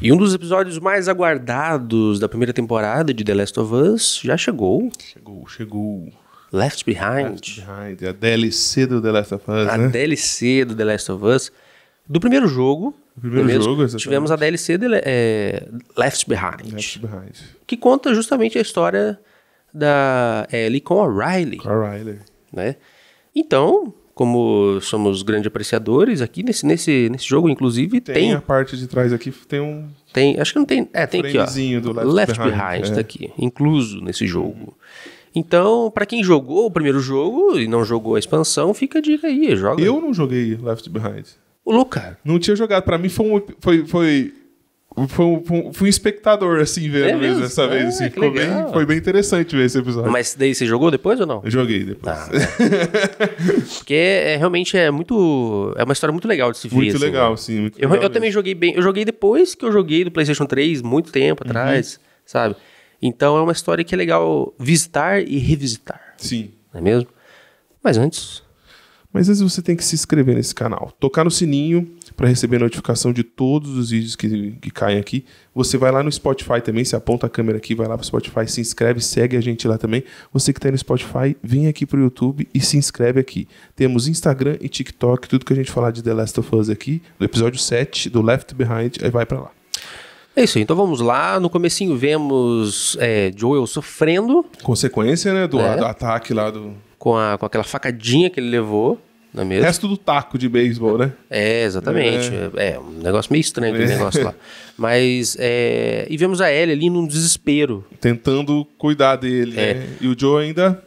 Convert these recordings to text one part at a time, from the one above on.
E um dos episódios mais aguardados da primeira temporada de The Last of Us já chegou. Chegou, chegou. Left Behind. Left Behind, a DLC do The Last of Us, a né? DLC do The Last of Us. Do primeiro jogo. primeiro mesmo, jogo, exatamente. Tivemos a DLC de, é, Left Behind. Left Behind. Que conta justamente a história da é, Ellie com a Riley. Com a Riley. Né? Então, como somos grandes apreciadores aqui nesse, nesse, nesse jogo, inclusive tem, tem a parte de trás aqui tem um tem acho que não tem é tem aqui ó do Left, Left Behind, está é. tá aqui incluso nesse jogo. Então, para quem jogou o primeiro jogo e não jogou a expansão, fica a dica aí, joga. Eu não joguei Left Behind. Ô, louco, cara. Não tinha jogado. Para mim foi, um, foi, foi foi um, um espectador, assim, vendo é mesmo dessa vez. Ah, assim, ficou bem, foi bem interessante ver esse episódio. Mas daí você jogou depois ou não? Eu joguei depois. Ah, tá. porque é, realmente é muito. É uma história muito legal de se ver. Muito assim, legal, né? sim. Muito eu, legal eu também joguei bem. Eu joguei depois que eu joguei do PlayStation 3, muito tempo uhum. atrás, sabe? Então é uma história que é legal visitar e revisitar. Sim. Não é mesmo? Mas antes, mas às vezes você tem que se inscrever nesse canal, tocar no sininho para receber notificação de todos os vídeos que, que caem aqui. Você vai lá no Spotify também, se aponta a câmera aqui, vai lá para o Spotify, se inscreve, segue a gente lá também. Você que está aí no Spotify, vem aqui para o YouTube e se inscreve aqui. Temos Instagram e TikTok, tudo que a gente falar de The Last of Us aqui, do episódio 7 do Left Behind, aí vai para lá. É isso aí, então vamos lá. No comecinho vemos é, Joel sofrendo. Consequência, né, do, é. do ataque lá do com, a, com aquela facadinha que ele levou na é mesa. Resto do taco de beisebol, né? É, exatamente. É, é um negócio meio estranho aquele é. negócio lá. Mas, é... e vemos a Ellie ali num desespero. Tentando cuidar dele, é. né? E o Joe ainda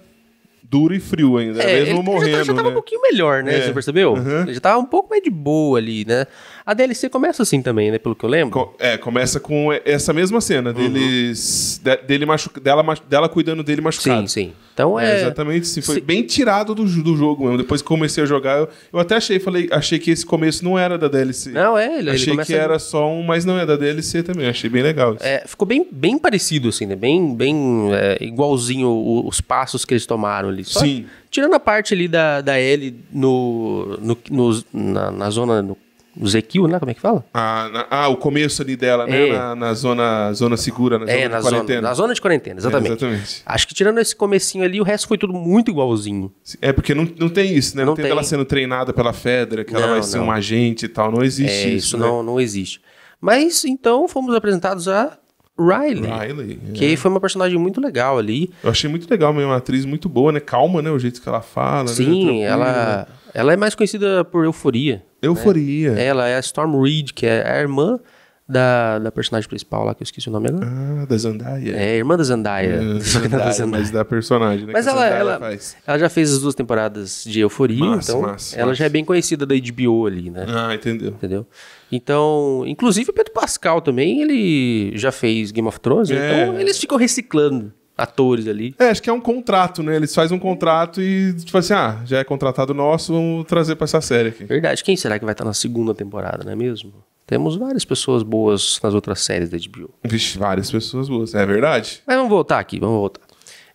duro e frio ainda, é, mesmo ele tá- morrendo. Ele já, já tava né? um pouquinho melhor, né? É. Você percebeu? Uhum. Ele já tava um pouco mais de boa ali, né? A DLC começa assim também, né? Pelo que eu lembro. Co é, começa com essa mesma cena uhum. deles, uhum. de, dele dela, dela cuidando dele machucado. Sim, sim. Então é. é exatamente, sim, foi bem tirado do, do jogo mesmo. Depois que comecei a jogar, eu, eu até achei, falei, achei que esse começo não era da DLC. Não, é, ele Achei ele que era só um, mas não é da DLC também. Achei bem legal. Isso. É, ficou bem, bem parecido, assim, né? Bem, bem é, igualzinho os passos que eles tomaram ali. Só sim. Tirando a parte ali da, da L no, no, no na, na zona. No, Zequil, né? Como é que fala? Ah, na, ah o começo ali dela, né? É. Na, na, zona, zona segura, na é, zona de zona, quarentena. na zona de quarentena, é, exatamente. É, exatamente. Acho que tirando esse comecinho ali, o resto foi tudo muito igualzinho. É, porque não, não tem isso, né? Não, não tem, tem ela sendo treinada pela Fedra, que não, ela vai não. ser um agente e tal. Não existe é, isso, isso né? não, não existe. Mas, então, fomos apresentados a Riley. Riley é. que é. foi uma personagem muito legal ali. Eu achei muito legal, uma atriz muito boa, né? Calma, né? O jeito que ela fala. Né? Sim, né? ela... Ela é mais conhecida por Euforia. Euforia. Né? Ela é a Storm Reed, que é a irmã da, da personagem principal lá, que eu esqueci o nome agora. Ah, da Zandaia. É, irmã da Zandaia. É, uh, é Zandaia, Zandaia. Mas da personagem, né? Mas ela, ela, faz. ela já fez as duas temporadas de Euforia, massa, então massa, ela massa. já é bem conhecida da HBO ali, né? Ah, entendeu. Entendeu? Então, inclusive o Pedro Pascal também, ele já fez Game of Thrones, é. então eles ficam reciclando atores ali. É, acho que é um contrato, né? Eles fazem um contrato e, tipo assim, ah, já é contratado nosso, vamos trazer pra essa série aqui. Verdade. Quem será que vai estar na segunda temporada, não é mesmo? Temos várias pessoas boas nas outras séries da HBO. Vixe, várias pessoas boas. É verdade. Mas vamos voltar aqui, vamos voltar.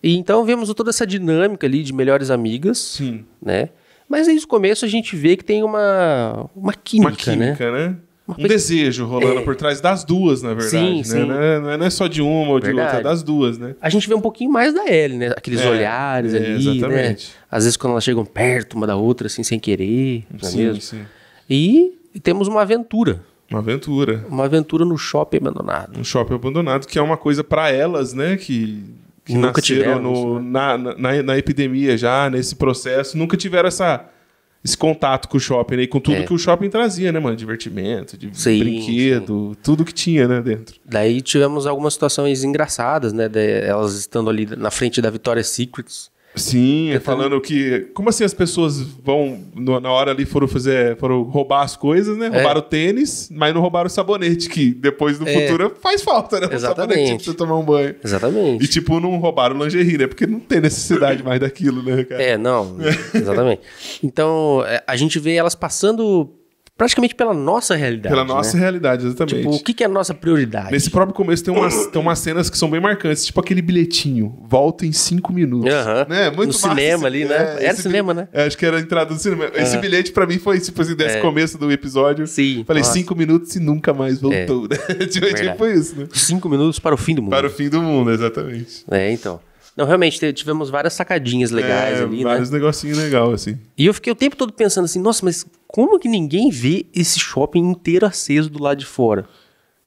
E então vemos toda essa dinâmica ali de melhores amigas. Sim. Né? Mas desde o começo a gente vê que tem uma, uma química, uma química né? né? um desejo rolando é... por trás das duas, na verdade. Sim, né? sim. É, não, é, não, é, só de uma ou de verdade. outra, é das duas, né? A gente vê um pouquinho mais da Ellie, né? Aqueles é, olhares é, ali, né? exatamente. né? Às vezes quando elas chegam perto uma da outra, assim, sem querer, não é sim, mesmo? Sim. E temos uma aventura. Uma aventura. Uma aventura no shopping abandonado. Um shopping abandonado, que é uma coisa para elas, né? Que que nunca nasceram no, né? na, na, na, epidemia já, nesse processo, nunca tiveram essa esse contato com o shopping aí, né? com tudo é. que o shopping trazia, né, mano? Divertimento, de sim, brinquedo, sim. tudo que tinha, né, dentro. Daí tivemos algumas situações engraçadas, né? De, elas estando ali na frente da Vitória Secrets. Sim, é falando que. Como assim as pessoas vão, na hora ali, foram fazer. foram roubar as coisas, né? É. Roubaram o tênis, mas não roubaram o sabonete, que depois no é. futuro faz falta, né? Exatamente. O sabonete pra você tomar um banho. Exatamente. E tipo, não roubaram lingerie, né? Porque não tem necessidade mais daquilo, né, cara? É, não. Exatamente. Então, é, a gente vê elas passando praticamente pela nossa realidade. Pela né? nossa né? realidade, exatamente. Tipo, o que, que, é a nossa prioridade? Nesse próprio começo tem umas, tem umas cenas que são bem marcantes, tipo aquele bilhetinho, volta em cinco minutos. Uhum. Né? Muito no cinema ali, né? É, era cinema, bil... né? É, acho que era a entrada do cinema. Esse bilhete pra mim foi, tipo assim, desse é. começo do episódio. Sim. Falei nossa. cinco minutos e nunca mais é. voltou, né? tipo, tipo isso, né? Cinco minutos para o fim do mundo. Para o fim do mundo, exatamente. É, então. Não, realmente, tivemos várias sacadinhas legais é, ali, vários né? Vários negocinhos legais, assim. E eu fiquei o tempo todo pensando assim, nossa, mas como que ninguém vê esse shopping inteiro aceso do lado de fora?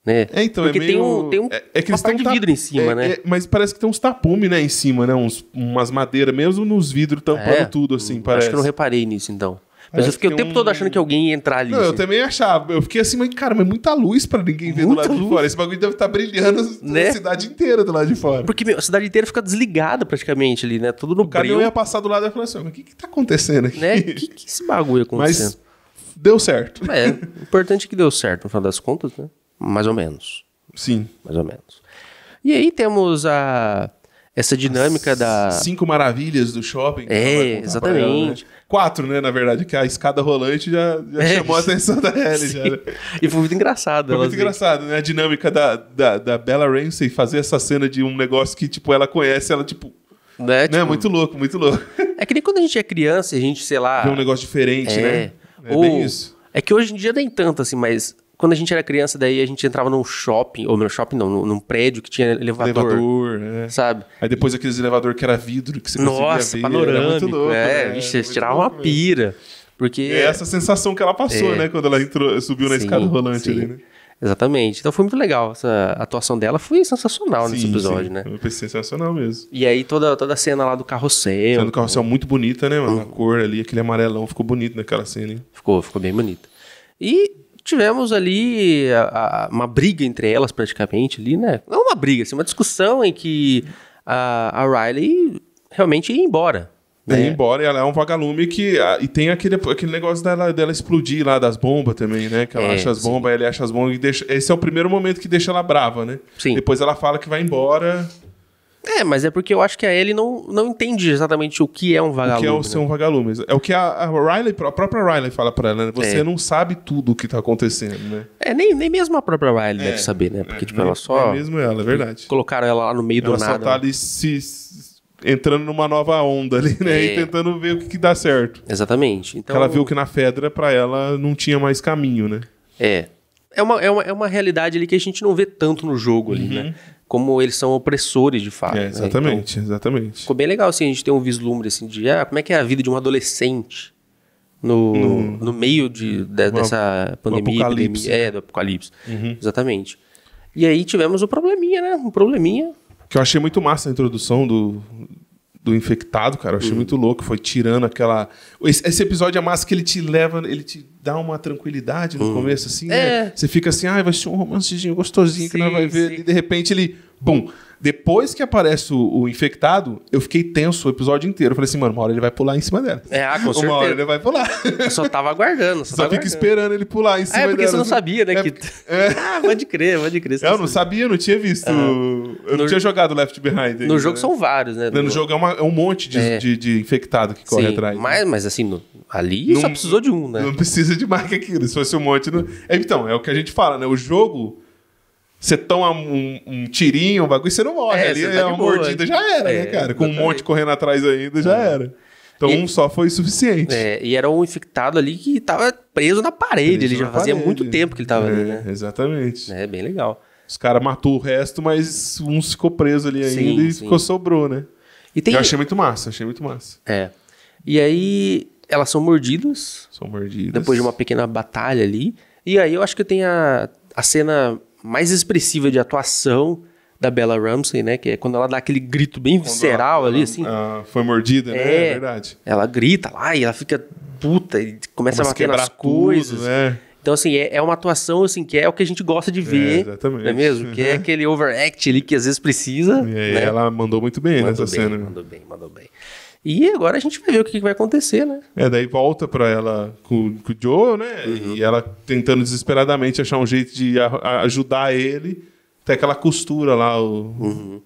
Né? É, então, é Porque é meio... tem, um, tem um, é, é que uma parte de vidro em cima, é, né? É, mas parece que tem uns tapumes, né, em cima, né? Uns, umas madeiras mesmo nos vidros tampando é, tudo, assim, parece. Acho que eu não reparei nisso, então. Mas eu fiquei o tempo um... todo achando que alguém ia entrar ali. Não, assim. eu também achava. Eu fiquei assim, mas, cara, mas muita luz pra ninguém ver muita do lado luz. de fora. Esse bagulho deve estar tá brilhando né? a cidade inteira do lado de fora. Porque meu, a cidade inteira fica desligada praticamente ali, né? Tudo no O cara ia passar do lado e falar assim, mas o que que tá acontecendo aqui? Né? O que, que esse bagulho acontecendo? Mas deu certo. É, o importante é que deu certo, no final das contas, né? Mais ou menos. Sim. Mais ou menos. E aí temos a essa dinâmica As da. Cinco maravilhas do shopping. É, né? exatamente. Ela, né? Quatro, né, na verdade, que a escada rolante já, já é. chamou a atenção da Ellie. Já, né? E foi muito engraçado. Foi muito engraçado, né? A dinâmica da, da, da Bella Ramsey fazer essa cena de um negócio que, tipo, ela conhece, ela, tipo. Né? né? Tipo muito louco, muito louco. É que nem quando a gente é criança, a gente, sei lá. Vê um negócio diferente, é. né? É ou... bem isso. É que hoje em dia nem tanto, assim, mas quando a gente era criança, daí a gente entrava num shopping, ou no shopping não, num prédio que tinha elevador. Elevador, é. Sabe? Aí depois aqueles elevador que era vidro, que você Nossa, ver, panorâmico. Era muito louco, é, né? vixe, é, tirava uma pira. Porque... É essa sensação que ela passou, é, né? Quando ela entrou, subiu na sim, escada rolante sim. ali, né? Exatamente. Então foi muito legal. Essa atuação dela foi sensacional sim, nesse episódio, sim. né? Foi sensacional mesmo. E aí toda, toda a cena lá do carrossel. Cena do carrossel muito bonita, né, mano? Uhum. A cor ali, aquele amarelão ficou bonito naquela cena, hein? Ficou, ficou bem bonita. E tivemos ali a, a, uma briga entre elas praticamente ali, né? Não uma briga, assim, uma discussão em que a, a Riley realmente ia embora. Daí é. embora, ela é um vagalume que. Ah, e tem aquele, aquele negócio dela, dela explodir lá das bombas também, né? Que ela é, acha as bombas, ele acha as bombas. E deixa, esse é o primeiro momento que deixa ela brava, né? Sim. Depois ela fala que vai embora. É, mas é porque eu acho que a Ellie não, não entende exatamente o que é um vagalume. O que é o né? ser um vagalume. É o que a, a, Riley, a própria Riley fala pra ela, né? Você é. não sabe tudo o que tá acontecendo, né? É, nem, nem mesmo a própria Riley é. deve saber, né? Porque, é, tipo, ela só... É mesmo ela, é verdade. Colocaram ela lá no meio ela do nada. Ela só tá né? ali se entrando numa nova onda ali, né? É. E tentando ver o que, que dá certo. Exatamente. Então, ela viu que na Fedra, para ela, não tinha mais caminho, né? É. É uma, é, uma, é uma realidade ali que a gente não vê tanto no jogo ali, né? uhum. né? Como eles são opressores, de fato. É, exatamente, né? então, exatamente. Ficou bem legal, assim, a gente ter um vislumbre, assim, de ah, como é que é a vida de um adolescente no, no, no meio de, de uma, dessa pandemia. apocalipse. Epidemia, é, do apocalipse. Uhum. Exatamente. E aí tivemos o um probleminha, né? Um probleminha que eu achei muito massa a introdução do, do infectado, cara. Eu achei uhum. muito louco. Foi tirando aquela. Esse, esse, episódio é massa que ele te leva, ele te dá uma tranquilidade no uhum. começo, assim, né? é. né? Você fica assim, ah, vai ser um romancezinho gostosinho sim, que nós vai ver. Sim. E de repente ele bom Depois que aparece o, o, infectado, eu fiquei tenso o episódio inteiro. Eu falei assim, mano, uma hora ele vai pular em cima dela. É, com certeza. Uma hora ele vai pular. Eu só tava aguardando. Só, só tava fica aguardando. esperando ele pular em é, cima ah, é porque dela. você não sabia, né? É, que... é... Ah, pode crer, pode crer. Eu não sabia, não tinha visto. Eu não no... tinha jogado Left Behind. Aí, no jogo né? são vários, né? No, no jogo é, uma, é, um monte de, é. de, de infectado que Sim, corre atrás. Né? Mas, mas assim, no, ali não, só precisou de um, né? Não precisa de mais que aquilo. Se fosse um monte. É, então, é o que a gente fala, né? O jogo você toma um, um tirinho, um bagulho, você não morre. É, ali tá é uma mordida, já era, né, é, né, cara? Com um monte correndo atrás ainda, já é. era. Então e, um só foi suficiente. É, e era um infectado ali que estava preso na parede. Preso ele já fazia parede. muito tempo que ele estava é, ali, né? Exatamente. É, bem legal. Os caras matou o resto, mas um ficou preso ali sim, ainda e sim. ficou sobrou, né? E tem... Eu achei muito massa, achei muito massa. É. E aí elas são mordidas. São mordidas. Depois de uma pequena batalha ali. E aí eu acho que tem a, a cena mais expressiva de atuação da Bella Ramsey, né? Que é quando ela dá aquele grito bem quando visceral ela, ali, assim. Ela ah, foi mordida, né? É, é verdade. Ela grita lá e ela fica puta e começa, começa a bater nas coisas. né? Então, assim, é, é, uma atuação, assim, que é o que a gente gosta de é, ver. É, exatamente. Não é mesmo? Que é aquele overact ali que às vezes precisa. E aí, né? ela mandou muito bem mandou nessa bem, cena. Mandou bem, mandou bem. E agora a gente vai ver o que vai acontecer, né? É, daí volta pra ela com, com o Joe, né? Uhum. E ela tentando desesperadamente achar um jeito de a, ajudar ele. Até aquela costura lá, o. Uhum.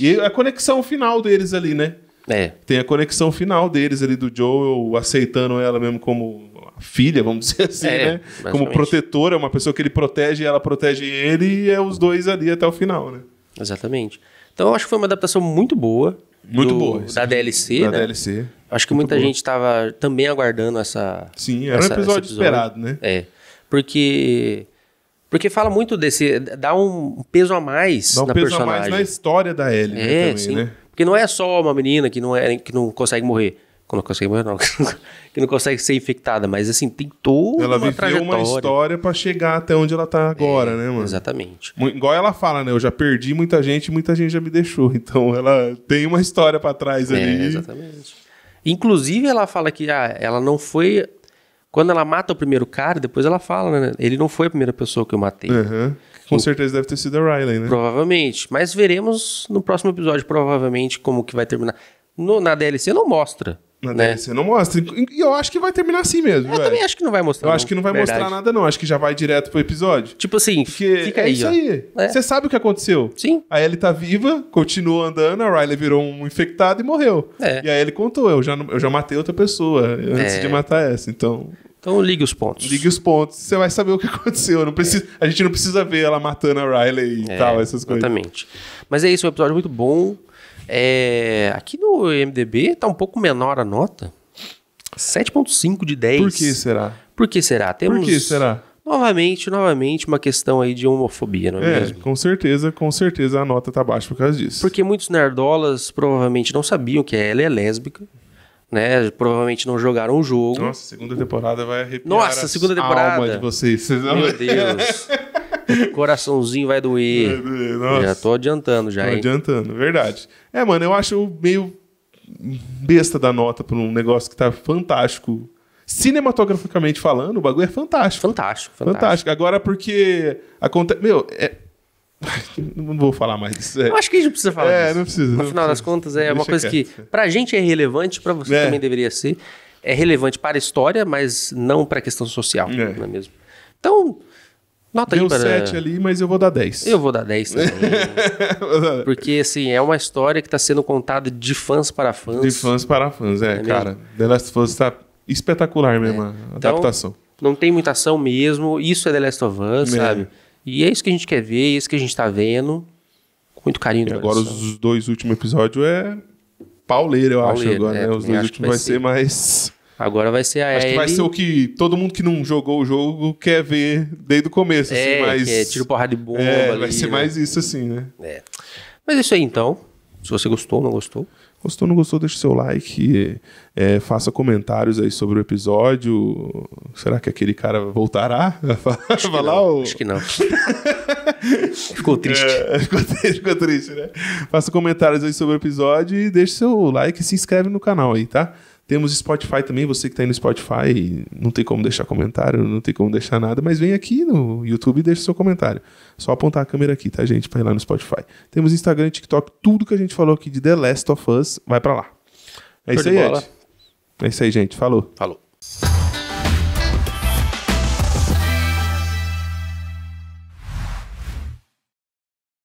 E a conexão final deles ali, né? É. Tem a conexão final deles ali do Joe aceitando ela mesmo como filha, vamos dizer assim, é, né? Como protetora, uma pessoa que ele protege, ela protege ele e é os dois ali até o final, né? Exatamente. Então eu acho que foi uma adaptação muito boa. Muito do, boa. Da DLC, da né? DLC. Acho que Muito muita boa. gente estava também aguardando essa. Sim, era essa, um episódio, episódio esperado, né? É. Porque. Porque fala muito desse. Dá um peso a mais dá um na peso personagem. a mais na história da Ellie, né, é, né, também, sim. né? Porque não é só uma menina que não, é, que não consegue morrer. Como é eu consegui morrer, não. que não consegue ser infectada, mas assim, tem toda uma trajetória. Ela viveu uma história para chegar até onde ela tá agora, é, né, mano? Exatamente. Igual ela fala, né? Eu já perdi muita gente, muita gente já me deixou. Então ela tem uma história para trás é, ali. Exatamente. Inclusive ela fala que ah, ela não foi quando ela mata o primeiro cara, depois ela fala, né? Ele não foi a primeira pessoa que eu matei. Uhum. Com o... certeza deve ter sido a Riley, né? Provavelmente. Mas veremos no próximo episódio, provavelmente, como que vai terminar. No, na DLC não mostra na né? DLC, né? não mostra. E eu acho que vai terminar assim mesmo. Eu também acho que não vai mostrar. Eu não. acho que não vai Verdade. mostrar nada, não. Acho que já vai direto pro episódio. Tipo assim, Porque fica é aí. Isso aí. É. Você sabe o que aconteceu. Sim. A Ellie tá viva, continuou andando, a Riley virou um infectado e morreu. É. E aí ele contou: eu já, eu já matei outra pessoa antes é. de matar essa. Então. Então ligue os pontos. Ligue os pontos. Você vai saber o que aconteceu. Não precisa, A gente não precisa ver ela matando a Riley e é, tal, essas coisas. Exatamente. Mas é isso, um episódio muito bom. É, aqui no MDB está um pouco menor a nota. 7.5 de 10. Por que será? Por que será? Temos... Por que será? novamente, novamente, uma questão aí de homofobia, não é, é mesmo? Com certeza, com certeza a nota tá baixa por causa disso. Porque muitos nerdolas provavelmente não sabiam que ela é lésbica, né? Provavelmente não jogaram o jogo. Nossa, segunda temporada vai arrepiar Nossa, segunda temporada. alma de vocês. Meu Deus. Coraçãozinho vai doer. Nossa. Já tô adiantando já, tô hein? adiantando, verdade. É, mano, eu acho meio besta da nota pra um negócio que tá fantástico. Cinematograficamente falando, o bagulho é fantástico. Fantástico, fantástico. fantástico. Agora, porque acontece... Meu, é... Não vou falar mais disso. É. Eu acho que a gente precisa falar é, disso. Não precisa, no não final precisa. das contas, é Deixa uma coisa quieto. que pra gente é relevante, pra você é. também deveria ser. É relevante para a história, mas não pra questão social, é. não é mesmo? Então, Nota Deu aí para... 7 ali, mas eu vou dar 10. Eu vou dar 10 também. porque, assim, é uma história que está sendo contada de fãs para fãs. De fãs para fãs, é, é cara. Mesmo? The Last of Us está espetacular mesmo é. a então, adaptação. não tem muita ação mesmo. Isso é The Last of Us, é. sabe? E é isso que a gente quer ver, é isso que a gente está vendo. Com muito carinho. E agora os dois últimos episódios é pauleira, eu Pauleiro, acho. Agora, é, né? Os dois últimos vai ser mais Agora vai ser a Acho que vai ser o que todo mundo que não jogou o jogo quer ver desde o começo. Assim, é, assim, mas... é tiro porrada de bomba. É, ali, vai ser né? mais isso assim, né? É. Mas é isso aí então. Se você gostou ou não gostou. Gostou ou não gostou, deixa o seu like. É, faça comentários aí sobre o episódio. Será que aquele cara voltará a falar? Ou... Acho que não. ficou triste. É, ficou triste. Ficou triste, né? Faça comentários aí sobre o episódio e deixe seu like e se inscreve no canal aí, tá? Temos Spotify também, você que está aí no Spotify, não tem como deixar comentário, não tem como deixar nada, mas vem aqui no YouTube e deixa seu comentário. Só apontar a câmera aqui, tá, gente, para ir lá no Spotify. Temos Instagram, TikTok, tudo que a gente falou aqui de The Last of Us, vai para lá. É isso aí, Ed. É isso aí, gente. Falou. Falou.